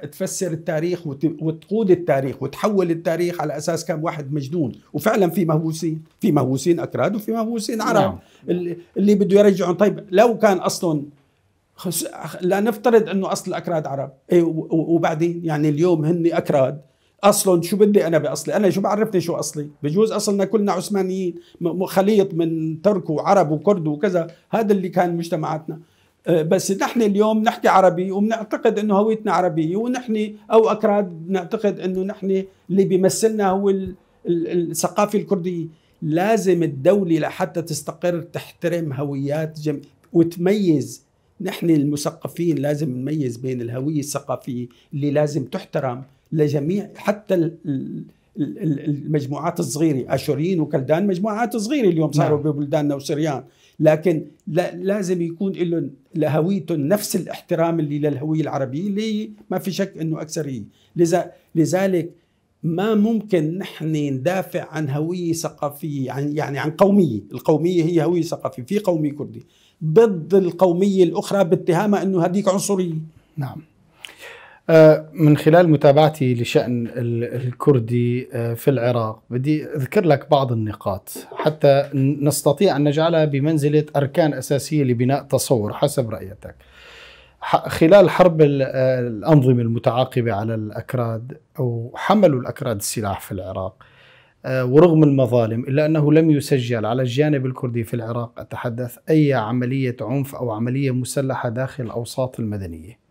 Speaker 2: تفسر التاريخ وتقود التاريخ وتحول التاريخ على اساس كان واحد مجنون وفعلا في مهووسين في مهووسين اكراد وفي مهووسين عرب نعم. اللي, اللي بده يرجعهم طيب لو كان اصلا لا نفترض انه اصل الاكراد عرب إيه، وبعدين يعني اليوم هن اكراد اصلا شو بدي انا باصلي انا شو بعرفني شو اصلي بجوز اصلنا كلنا عثمانيين خليط من ترك وعرب وكرد وكذا هذا اللي كان مجتمعاتنا آه، بس نحن اليوم نحكي عربي وبنعتقد انه هويتنا عربيه ونحن او اكراد بنعتقد انه نحن اللي بيمثلنا هو الثقافه الكرديه لازم الدوله لحتى تستقر تحترم هويات جم... وتميز نحن المثقفين لازم نميز بين الهويه الثقافيه اللي لازم تحترم لجميع حتى المجموعات الصغيره اشوريين وكلدان مجموعات صغيره اليوم صاروا نعم. ببلداننا وسريان لكن لا لازم يكون لهم لهويتهم نفس الاحترام اللي للهويه العربيه اللي ما في شك انه اكثريه لذا لذلك ما ممكن نحن ندافع عن هويه ثقافيه عن يعني عن قوميه، القوميه هي هويه ثقافيه، في قومي كردي ضد القوميه الاخرى باتهامها انه هذيك عنصريه.
Speaker 1: نعم آه، من خلال متابعتي لشأن الكردي آه، في العراق بدي أذكر لك بعض النقاط حتى نستطيع أن نجعلها بمنزلة أركان أساسية لبناء تصور حسب رأيتك خلال حرب آه، الأنظمة المتعاقبة على الأكراد أو حملوا الأكراد السلاح في العراق ورغم المظالم إلا أنه لم يسجل على الجانب الكردي في العراق أتحدث أي عملية عنف أو عملية مسلحة داخل الأوساط المدنية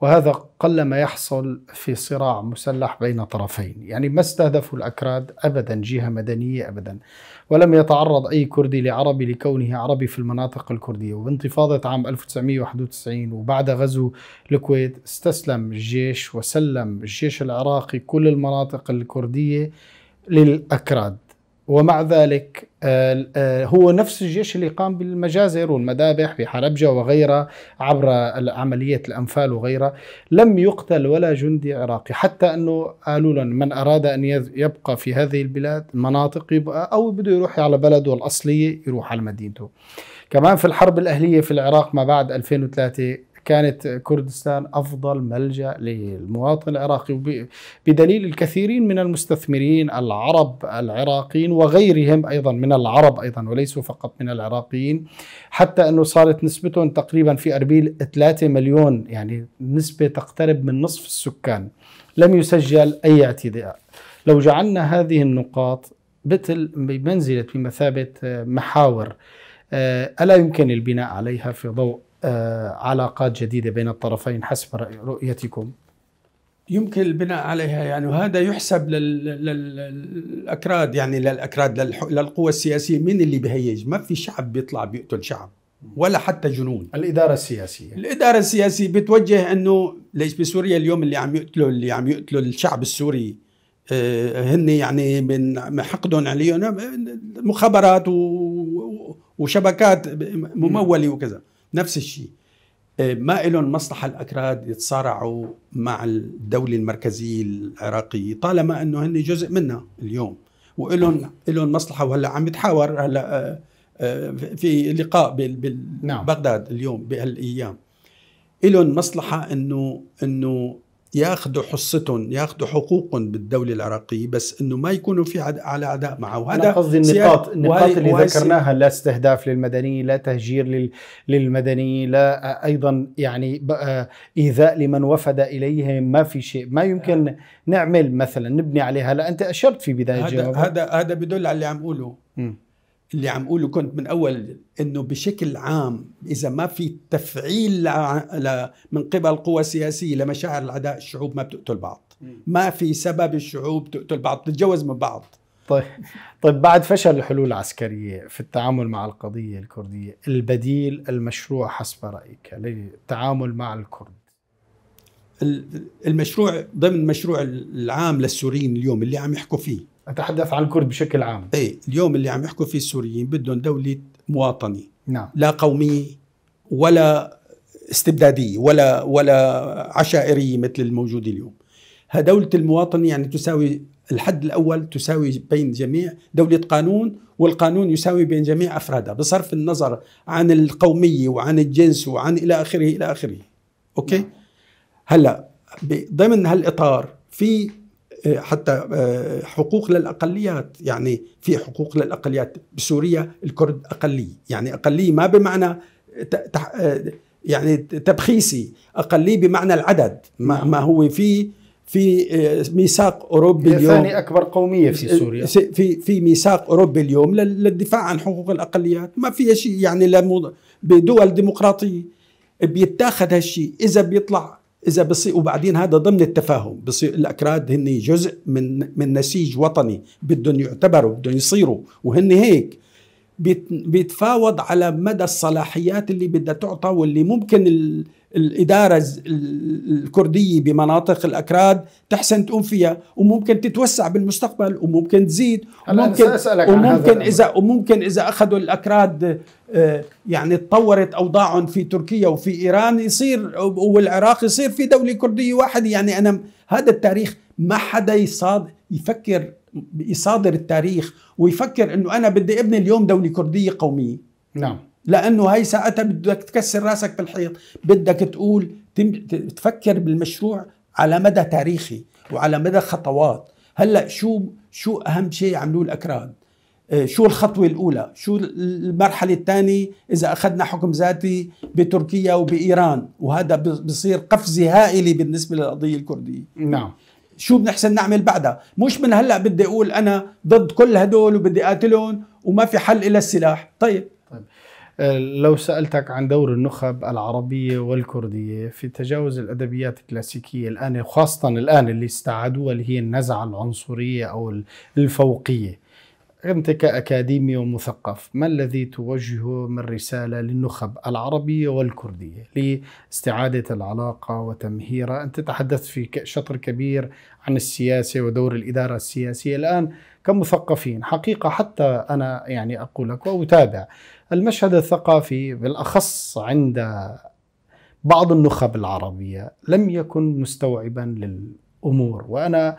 Speaker 1: وهذا قل ما يحصل في صراع مسلح بين طرفين يعني ما استهدفوا الأكراد أبدا جهة مدنية أبدا ولم يتعرض أي كردي لعربي لكونه عربي في المناطق الكردية وبانتفاضة عام 1991 وبعد غزو الكويت استسلم الجيش وسلم الجيش العراقي كل المناطق الكردية للأكراد ومع ذلك آه، آه، هو نفس الجيش اللي قام بالمجازر والمذابح في حلبجه وغيرها عبر عملية الأنفال وغيرها لم يقتل ولا جندي عراقي حتى أنه قالوا لهم من أراد أن يبقى في هذه البلاد المناطق يبقى أو بده يروح على بلده الأصلية يروح على مدينته كمان في الحرب الأهلية في العراق ما بعد 2003 كانت كردستان أفضل ملجأ للمواطن العراقي بدليل الكثيرين من المستثمرين العرب العراقيين وغيرهم أيضا من العرب أيضا وليسوا فقط من العراقيين حتى أنه صارت نسبتهم تقريبا في أربيل 3 مليون يعني نسبة تقترب من نصف السكان لم يسجل أي اعتداء لو جعلنا هذه النقاط مثل بمنزلة بمثابة آه، محاور آه، ألا يمكن البناء عليها في ضوء آه، علاقات جديدة بين الطرفين حسب رؤيتكم
Speaker 2: يمكن البناء عليها يعني وهذا يحسب للأكراد يعني للأكراد للقوى السياسية من اللي بهيج ما في شعب بيطلع بيقتل شعب ولا حتى جنون الإدارة السياسية الإدارة السياسية بتوجه أنه ليش بسوريا اليوم اللي عم يقتلوا اللي عم يقتلوا الشعب السوري آه، هن يعني من حقدهم عليهم مخابرات وشبكات ممولة وكذا نفس الشيء آه، ما لهم مصلحة الأكراد يتصارعوا مع الدولة المركزية العراقية طالما أنه هن جزء منها اليوم وإلهم مصلحة وهلا عم يتحاور هلا آه، آه، في لقاء ببغداد نعم. اليوم بهالأيام إلهم مصلحة أنه أنه ياخذوا حصتهم ياخذوا حقوقهم بالدوله العراقيه بس انه ما يكونوا في عد... على اعداء معه وهذا انا قصدي النقاط النقاط وهي... اللي وهي... ذكرناها لا
Speaker 1: استهداف للمدنيين لا تهجير لل... للمدنيين لا ايضا يعني ايذاء لمن وفد اليهم ما في شيء ما يمكن آه. نعمل مثلا نبني عليها لا انت اشرت في بدايه
Speaker 2: هذا هذا هذا بدل على اللي عم اقوله اللي عم اقوله كنت من اول انه بشكل عام اذا ما في تفعيل ل... من قبل قوى سياسيه لمشاعر العداء الشعوب ما بتقتل بعض ما في سبب الشعوب تقتل بعض تتجوز من بعض طيب طيب بعد فشل الحلول
Speaker 1: العسكريه في التعامل مع القضيه الكرديه البديل المشروع حسب رايك
Speaker 2: للتعامل مع الكرد المشروع ضمن المشروع العام للسوريين اليوم اللي عم يحكوا فيه اتحدث عن الكرد بشكل عام اي اليوم اللي عم يحكوا فيه السوريين بدهم دوله مواطنه نعم لا قوميه ولا استبداديه ولا ولا عشائريه مثل الموجود اليوم دولة المواطنة يعني تساوي الحد الأول تساوي بين جميع دولة قانون والقانون يساوي بين جميع أفرادها بصرف النظر عن القومية وعن الجنس وعن إلى آخره إلى آخره أوكي نعم. هلا ضمن هالإطار في حتى آه، حقوق للاقليات يعني في حقوق للاقليات بسوريا الكرد اقليه يعني اقليه ما بمعنى آه، يعني تبخيسي اقليه بمعنى العدد ما, نعم. ما هو آه، في في ميثاق اوروبي اليوم ثاني اكبر قوميه في سوريا في في ميثاق اوروبي اليوم للدفاع عن حقوق الاقليات ما في شيء يعني بدول ديمقراطيه بيتاخذ هالشيء اذا بيطلع اذا بصير وبعدين هذا ضمن التفاهم بصير الاكراد هن جزء من من نسيج وطني بدهم يعتبروا بدهم يصيروا وهن هيك بيتفاوض على مدى الصلاحيات اللي بدها تعطى واللي ممكن الإدارة الكردية بمناطق الأكراد تحسن تقوم فيها وممكن تتوسع بالمستقبل وممكن تزيد وممكن وممكن إذا وممكن إذا أخذوا الأكراد آه، يعني تطورت أوضاعهم في تركيا وفي إيران يصير والعراق يصير في دولة كردية واحدة يعني أنا هذا التاريخ ما حدا يصاد يفكر يصادر التاريخ ويفكر انه انا بدي ابني اليوم دوله كرديه قوميه نعم لانه هي ساعتها بدك تكسر راسك بالحيط بدك تقول تفكر بالمشروع على مدى تاريخي وعلى مدى خطوات هلا شو شو اهم شيء عملوه الاكراد آه، شو الخطوة الأولى شو المرحلة الثانية إذا أخذنا حكم ذاتي بتركيا وبإيران وهذا بصير قفزة هائلة بالنسبة للقضية الكردية نعم شو بنحسن نعمل بعدها مش من هلا بدي اقول انا ضد كل هدول وبدي اقاتلهم وما في حل الا السلاح طيب
Speaker 1: طيب آه، لو سألتك عن دور النخب العربية والكردية في تجاوز الأدبيات الكلاسيكية الآن خاصة الآن اللي استعادوها اللي هي النزعة العنصرية أو الفوقية أنت كأكاديمي ومثقف ما الذي توجهه من رسالة للنخب العربية والكردية لاستعادة العلاقة وتمهيرها أنت تحدثت في شطر كبير عن السياسة ودور الإدارة السياسية الآن كمثقفين حقيقة حتى أنا يعني أقول لك وأتابع المشهد الثقافي بالأخص عند بعض النخب العربية لم يكن مستوعبا لل امور وانا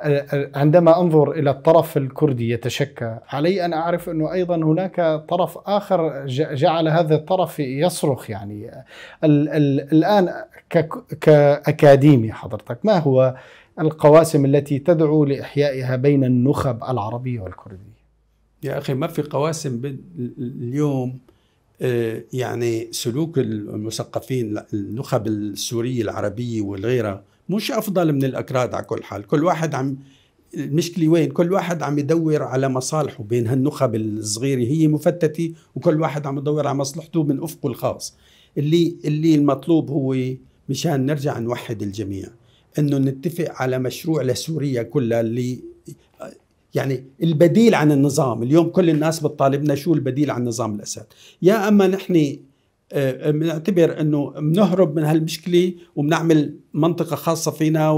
Speaker 1: آه، آه، عندما انظر الى الطرف الكردي يتشكى علي ان اعرف انه ايضا هناك طرف اخر جعل هذا الطرف يصرخ يعني الـ الـ الان كاكاديمي حضرتك ما هو القواسم التي تدعو لاحيائها بين النخب العربيه والكرديه
Speaker 2: يا اخي ما في قواسم اليوم آه، يعني سلوك المثقفين النخب السوريه العربيه والغيرها مش افضل من الاكراد على كل حال كل واحد عم المشكله وين كل واحد عم يدور على مصالحه بين هالنخب الصغيره هي مفتته وكل واحد عم يدور على مصلحته من افقه الخاص اللي اللي المطلوب هو مشان نرجع نوحد الجميع انه نتفق على مشروع لسوريا كلها اللي يعني البديل عن النظام اليوم كل الناس بتطالبنا شو البديل عن نظام الاسد يا اما نحن آه، آه، بنعتبر انه بنهرب من هالمشكله وبنعمل منطقه خاصه فينا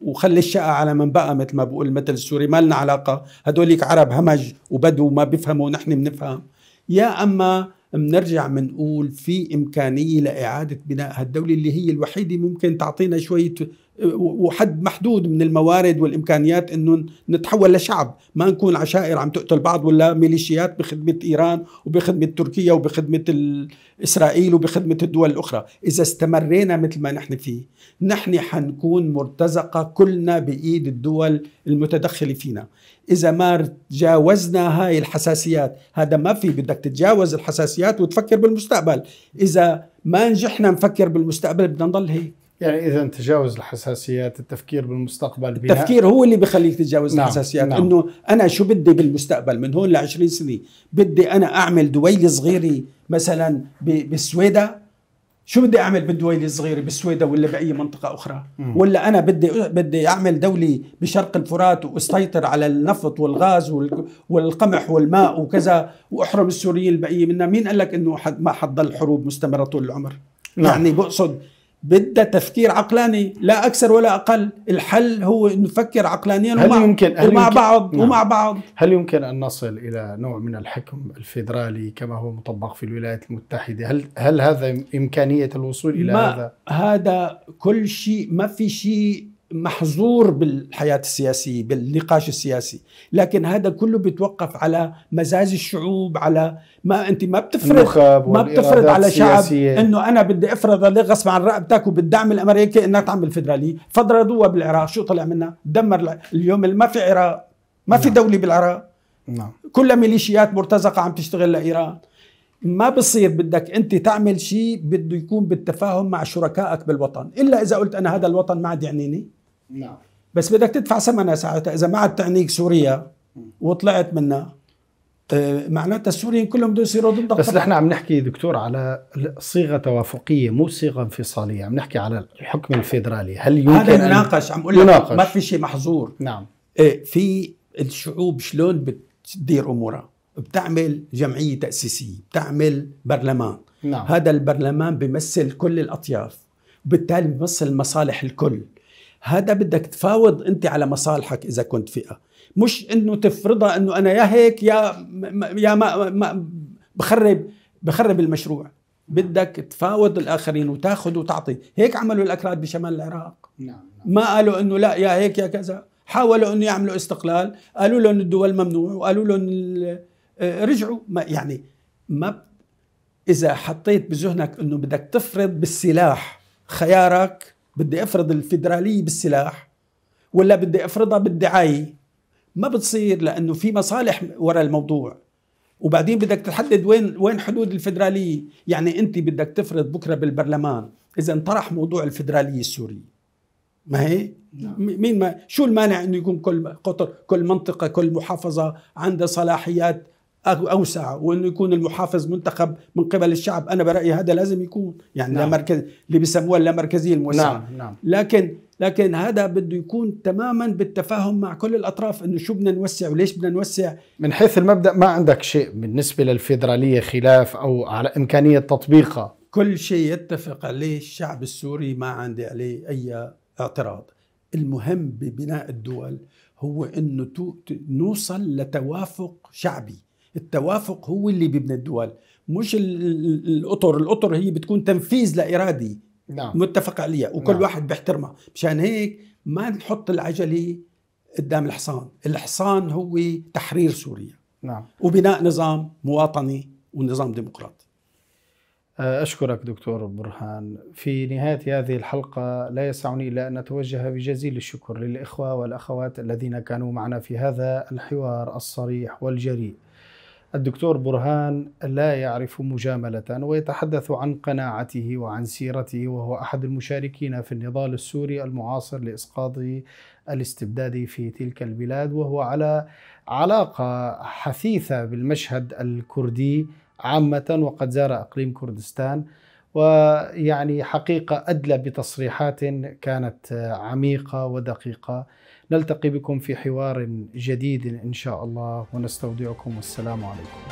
Speaker 2: وخلي الشقه على من بقى مثل ما بقول المثل السوري ما لنا علاقه هدوليك عرب همج وبدو ما بيفهموا ونحن بنفهم يا اما بنرجع بنقول في امكانيه لاعاده بناء هالدوله اللي هي الوحيده ممكن تعطينا شويه وحد محدود من الموارد والامكانيات انه نتحول لشعب ما نكون عشائر عم تقتل بعض ولا ميليشيات بخدمه ايران وبخدمه تركيا وبخدمه اسرائيل وبخدمه الدول الاخرى اذا استمرينا مثل ما نحن فيه نحن حنكون مرتزقه كلنا بايد الدول المتدخله فينا اذا ما تجاوزنا هاي الحساسيات هذا ما في بدك تتجاوز الحساسيات وتفكر بالمستقبل اذا ما نجحنا نفكر بالمستقبل بدنا نضل هيك يعني اذا تجاوز الحساسيات التفكير بالمستقبل التفكير هو اللي بخليك تتجاوز نعم. الحساسيات نعم. انه انا شو بدي بالمستقبل من هون ل 20 سنه بدي انا اعمل دويله صغيره مثلا بالسويدة شو بدي اعمل بالدويله الصغيره بالسويدة ولا باي منطقه اخرى ولا انا بدي بدي اعمل دوله بشرق الفرات واسيطر على النفط والغاز والقمح والماء وكذا واحرم السوريين البقيه منها مين قال لك انه ما حتضل حروب مستمره طول العمر نعم. يعني بقصد بدها تفكير عقلاني لا اكثر ولا اقل الحل هو نفكر عقلانيا هل ومع, يمكن هل ومع يمكن بعض نعم. ومع بعض
Speaker 1: هل يمكن ان نصل الى نوع من الحكم الفيدرالي كما هو مطبق في الولايات المتحده هل
Speaker 2: هل هذا امكانيه الوصول الى ما هذا هذا كل شيء ما في شيء محظور بالحياة السياسية بالنقاش السياسي لكن هذا كله بيتوقف على مزاج الشعوب على ما أنت ما بتفرض ما بتفرض على شعب أنه أنا بدي أفرض لك غصب عن رقبتك وبالدعم الأمريكي أنك تعمل فدرالية فرضوها بالعراق شو طلع منها دمر اليوم ما في عراق ما في نعم. دولة بالعراق نعم. كلها ميليشيات مرتزقة عم تشتغل لإيران ما بصير بدك انت تعمل شيء بده يكون بالتفاهم مع شركائك بالوطن الا اذا قلت انا هذا الوطن ما عاد يعنيني نعم بس بدك تدفع ثمنها ساعتها اذا ما عاد تعنيك سوريا وطلعت منها معناتها السوريين كلهم بدهم يصيروا ضدك بس نحن عم نحكي دكتور على صيغه
Speaker 1: توافقيه مو صيغه انفصاليه عم نحكي على الحكم الفيدرالي هل يمكن هذا يناقش عم اقول لك ما في
Speaker 2: شيء محظور نعم إيه في الشعوب شلون بتدير امورها بتعمل جمعيه تاسيسيه بتعمل برلمان نعم. هذا البرلمان بيمثل كل الاطياف بالتالي بيمثل مصالح الكل هذا بدك تفاوض انت على مصالحك اذا كنت فئه مش انه تفرضها انه انا يا هيك يا يا ما, ما بخرب بخرب المشروع بدك تفاوض الاخرين وتاخذ وتعطي هيك عملوا الاكراد بشمال العراق نعم،, نعم. ما قالوا انه لا يا هيك يا كذا حاولوا انه يعملوا استقلال قالوا لهم الدول ممنوع وقالوا لهم آه، رجعوا ما يعني ما اذا حطيت بذهنك انه بدك تفرض بالسلاح خيارك بدي افرض الفيدراليه بالسلاح ولا بدي افرضها بالدعايه ما بتصير لانه في مصالح وراء الموضوع وبعدين بدك تحدد وين وين حدود الفدراليه يعني انت بدك تفرض بكره بالبرلمان اذا انطرح موضوع الفدراليه السوريه ما هي نعم. مين ما شو المانع انه يكون كل قطر كل منطقه كل محافظه عندها صلاحيات اوسع وانه يكون المحافظ منتخب من قبل الشعب انا برايي هذا لازم يكون يعني نعم. لا مركز اللي بيسموها اللامركزيه الموسعه نعم. نعم. لكن لكن هذا بده يكون تماما بالتفاهم مع كل الاطراف انه شو بدنا نوسع وليش بدنا نوسع من حيث المبدا
Speaker 1: ما عندك شيء بالنسبه للفيدراليه خلاف او على امكانيه تطبيقها
Speaker 2: كل شيء يتفق عليه الشعب السوري ما عندي عليه اي اعتراض المهم ببناء الدول هو انه نوصل لتوافق شعبي التوافق هو اللي بيبني الدول مش الاطر الاطر هي بتكون تنفيذ لارادي نعم. متفق عليها وكل نعم. واحد بيحترمها مشان هيك ما نحط العجله قدام الحصان الحصان هو تحرير سوريا نعم وبناء نظام مواطني ونظام ديمقراطي أه، أشكرك
Speaker 1: دكتور برهان في نهاية هذه الحلقة لا يسعني إلا أن أتوجه بجزيل الشكر للإخوة والأخوات الذين كانوا معنا في هذا الحوار الصريح والجريء الدكتور برهان لا يعرف مجاملة ويتحدث عن قناعته وعن سيرته وهو أحد المشاركين في النضال السوري المعاصر لإسقاط الاستبداد في تلك البلاد وهو على علاقة حثيثة بالمشهد الكردي عامة وقد زار أقليم كردستان ويعني حقيقة أدلى بتصريحات كانت عميقة ودقيقة نلتقي بكم في حوار جديد إن شاء الله ونستودعكم والسلام عليكم